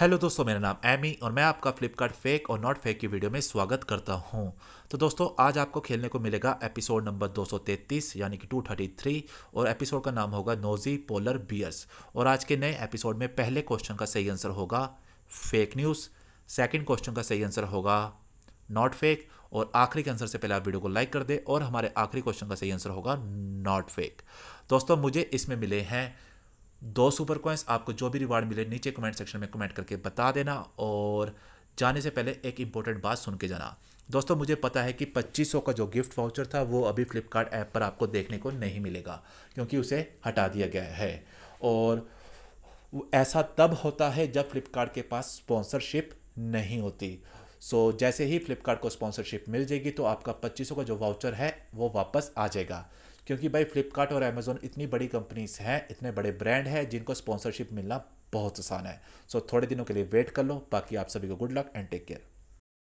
hello दोस्तों मेरा नाम एमी और मैं आपका फ्लिपकार्ट फेक और नॉट फेक की वीडियो में स्वागत करता हूं तो दोस्तों आज आपको खेलने को मिलेगा एपिसोड नंबर 233 यानी कि 233 और एपिसोड का नाम होगा नोजी पोलर बियर्स और आज के नए एपिसोड में पहले क्वेश्चन का सही आंसर होगा फेक न्यूज़ सेकेंड क्वेश्चन का सही आंसर होगा नॉट फेक और आखिरी के आंसर से पहले आप वीडियो को लाइक कर दें और हमारे आखिरी क्वेश्चन का सही आंसर होगा नॉट फेक दोस्तों मुझे इसमें मिले हैं दो सुपर कॉइंस आपको जो भी रिवार्ड मिले नीचे कमेंट सेक्शन में कमेंट करके बता देना और जाने से पहले एक इंपॉर्टेंट बात सुन के जाना दोस्तों मुझे पता है कि 2500 का जो गिफ्ट वाउचर था वो अभी फ्लिपकार्ट ऐप पर आपको देखने को नहीं मिलेगा क्योंकि उसे हटा दिया गया है और ऐसा तब होता है जब फ्लिपकार्ट के पास स्पॉन्सरशिप नहीं होती सो so, जैसे ही फ्लिपकार्ट को स्पॉन्सरशिप मिल जाएगी तो आपका 2500 का जो वाउचर है वो वापस आ जाएगा क्योंकि भाई फ्लिपकार्ट और अमेज़ोन इतनी बड़ी कंपनीज हैं इतने बड़े ब्रांड हैं जिनको स्पॉन्सरशिप मिलना बहुत आसान है सो so, थोड़े दिनों के लिए वेट कर लो बाकी आप सभी को good luck and take care